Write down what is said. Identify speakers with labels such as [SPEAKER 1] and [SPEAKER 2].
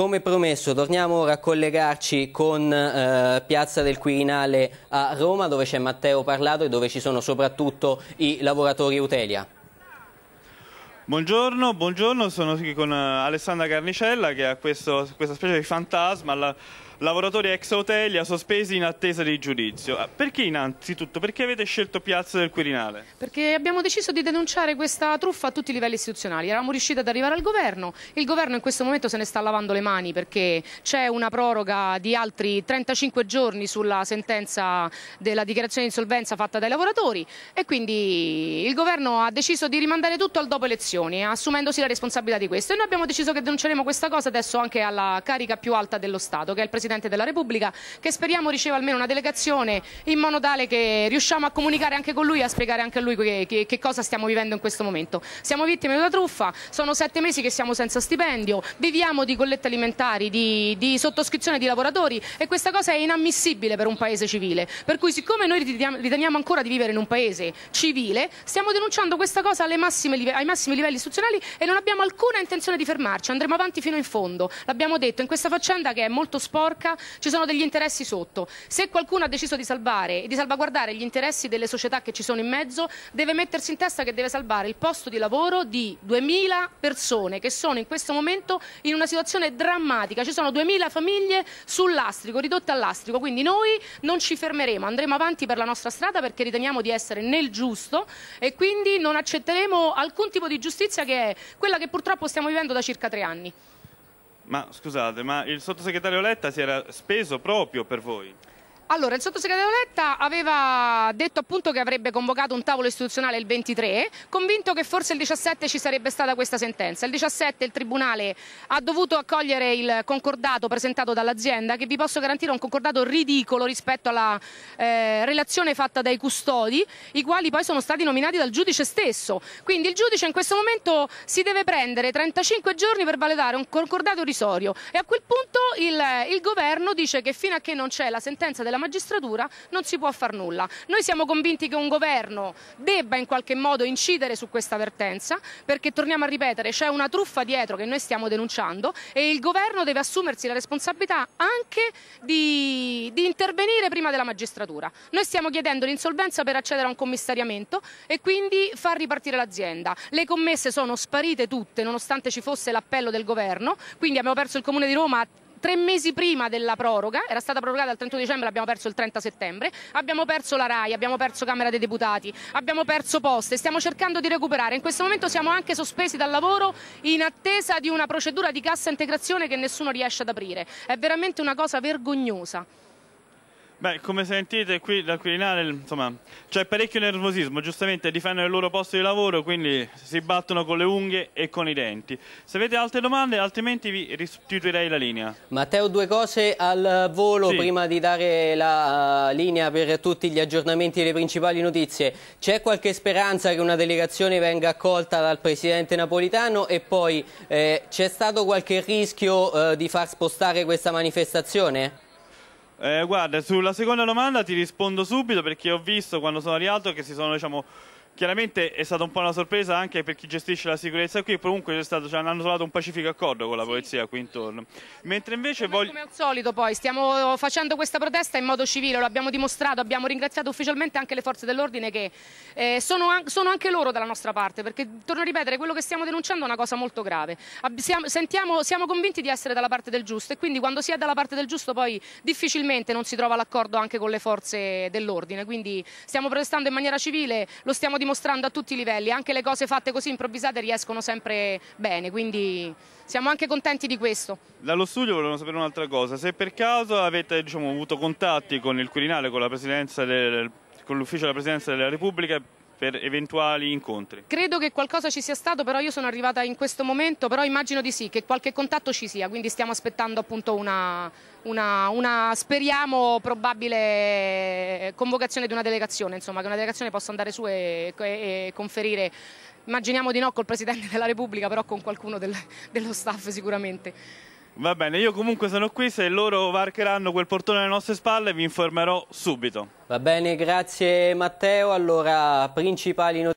[SPEAKER 1] Come promesso torniamo ora a collegarci con eh, Piazza del Quirinale a Roma dove c'è Matteo Parlato e dove ci sono soprattutto i lavoratori Utelia. Buongiorno, buongiorno, sono qui con eh, Alessandra Carnicella che ha questo, questa specie di fantasma alla lavoratori ex Hotelia sospesi in attesa di giudizio. Ah, perché innanzitutto? Perché avete scelto Piazza del Quirinale?
[SPEAKER 2] Perché abbiamo deciso di denunciare questa truffa a tutti i livelli istituzionali. Eravamo riusciti ad arrivare al governo, il governo in questo momento se ne sta lavando le mani perché c'è una proroga di altri 35 giorni sulla sentenza della dichiarazione di insolvenza fatta dai lavoratori e quindi il governo ha deciso di rimandare tutto al dopo elezioni, assumendosi la responsabilità di questo. E noi abbiamo deciso che denunceremo questa cosa adesso anche alla carica più alta dello Stato, che è il Presidente Presidente della Repubblica che speriamo riceva almeno una delegazione in modo tale che riusciamo a comunicare anche con lui e a spiegare anche a lui che, che, che, cosa stiamo vivendo in questo momento. Siamo vittime di una truffa, sono sette mesi che siamo senza stipendio, viviamo di collette alimentari, di, di sottoscrizione di lavoratori e questa cosa è inammissibile per un paese civile. Per cui siccome noi riteniamo ancora di vivere in un paese civile, stiamo denunciando questa cosa massime, ai massimi livelli istituzionali e non abbiamo alcuna intenzione di fermarci, andremo avanti fino in fondo. L'abbiamo detto in questa faccenda che è molto sporca banca, ci sono degli interessi sotto. Se qualcuno ha deciso di salvare e di salvaguardare gli interessi delle società che ci sono in mezzo, deve mettersi in testa che deve salvare il posto di lavoro di 2.000 persone che sono in questo momento in una situazione drammatica. Ci sono 2.000 famiglie sul ridotte all'astrico. quindi noi non ci fermeremo, andremo avanti per la nostra strada perché riteniamo di essere nel giusto e quindi non accetteremo alcun tipo di giustizia che è quella che purtroppo stiamo vivendo da circa tre anni.
[SPEAKER 1] Ma scusate, ma il sottosegretario Letta si era speso proprio per voi.
[SPEAKER 2] Allora, il sottosegretario Letta aveva detto appunto che avrebbe convocato un tavolo istituzionale il 23, convinto che forse il 17 ci sarebbe stata questa sentenza. Il 17 il Tribunale ha dovuto accogliere il concordato presentato dall'azienda, che vi posso garantire è un concordato ridicolo rispetto alla eh, relazione fatta dai custodi, i quali poi sono stati nominati dal giudice stesso. Quindi il giudice in questo momento si deve prendere 35 giorni per validare un concordato risorio e a quel punto il, il governo dice che fino a che non c'è la sentenza della magistratura non si può far nulla. Noi siamo convinti che un governo debba in qualche modo incidere su questa vertenza perché torniamo a ripetere c'è una truffa dietro che noi stiamo denunciando e il governo deve assumersi la responsabilità anche di, di intervenire prima della magistratura. Noi stiamo chiedendo l'insolvenza per accedere a un commissariamento e quindi far ripartire l'azienda. Le commesse sono sparite tutte nonostante ci fosse l'appello del governo, quindi abbiamo perso il comune di Roma tre mesi prima della proroga, era stata prorogata al 31 dicembre, abbiamo perso il 30 settembre, abbiamo perso la RAI, abbiamo perso Camera dei Deputati, abbiamo perso poste, stiamo cercando di recuperare, in questo momento siamo anche sospesi dal lavoro in attesa di una procedura di cassa integrazione che nessuno riesce ad aprire, è veramente una cosa vergognosa.
[SPEAKER 1] Beh, come sentite qui dal Quirinale, insomma, c'è parecchio nervosismo, giustamente difendono il loro posto di lavoro, quindi si battono con le unghie e con i denti. Se avete altre domande, altrimenti vi restituirei la linea. Matteo, due cose al volo sì. prima di dare la eh, linea per tutti gli aggiornamenti e le principali notizie. C'è qualche speranza che una delegazione venga accolta dal presidente napolitano e poi eh, c'è stato qualche rischio eh, di far spostare questa manifestazione? Eh, guarda, sulla seconda domanda ti rispondo subito perché ho visto quando sono arrivato che si sono diciamo, Chiaramente è stata un po' una sorpresa anche per chi gestisce la sicurezza qui, comunque c'è stato, cioè, hanno trovato un pacifico accordo con la polizia sì. qui intorno. Mentre invece come, voglio... come
[SPEAKER 2] al solito poi, stiamo facendo questa protesta in modo civile, lo abbiamo dimostrato, abbiamo ringraziato ufficialmente anche le forze dell'ordine che eh, sono, an sono, anche loro dalla nostra parte, perché torno a ripetere, quello che stiamo denunciando è una cosa molto grave. Ab siamo, sentiamo, siamo convinti di essere dalla parte del giusto e quindi quando si è dalla parte del giusto poi difficilmente non si trova l'accordo anche con le forze dell'ordine, quindi stiamo protestando in maniera civile, lo stiamo dimostrando mostrando a tutti i livelli, anche le cose fatte così improvvisate riescono sempre bene, quindi siamo anche contenti di questo.
[SPEAKER 1] Dallo studio volevo sapere un'altra cosa, se per caso avete diciamo, avuto contatti con il Quirinale, con l'ufficio della Presidenza della Repubblica per eventuali incontri.
[SPEAKER 2] Credo che qualcosa ci sia stato, però io sono arrivata in questo momento, però immagino di sì, che qualche contatto ci sia, quindi stiamo aspettando appunto una, una, una speriamo probabile eh, convocazione di una delegazione, insomma, che una delegazione possa andare su e, e, e conferire, immaginiamo di no col Presidente della Repubblica, però con qualcuno del, dello staff sicuramente.
[SPEAKER 1] Va bene, io comunque sono qui, se loro varcheranno quel portone alle nostre spalle vi informerò subito. Va bene, grazie Matteo. Allora, principali notizie.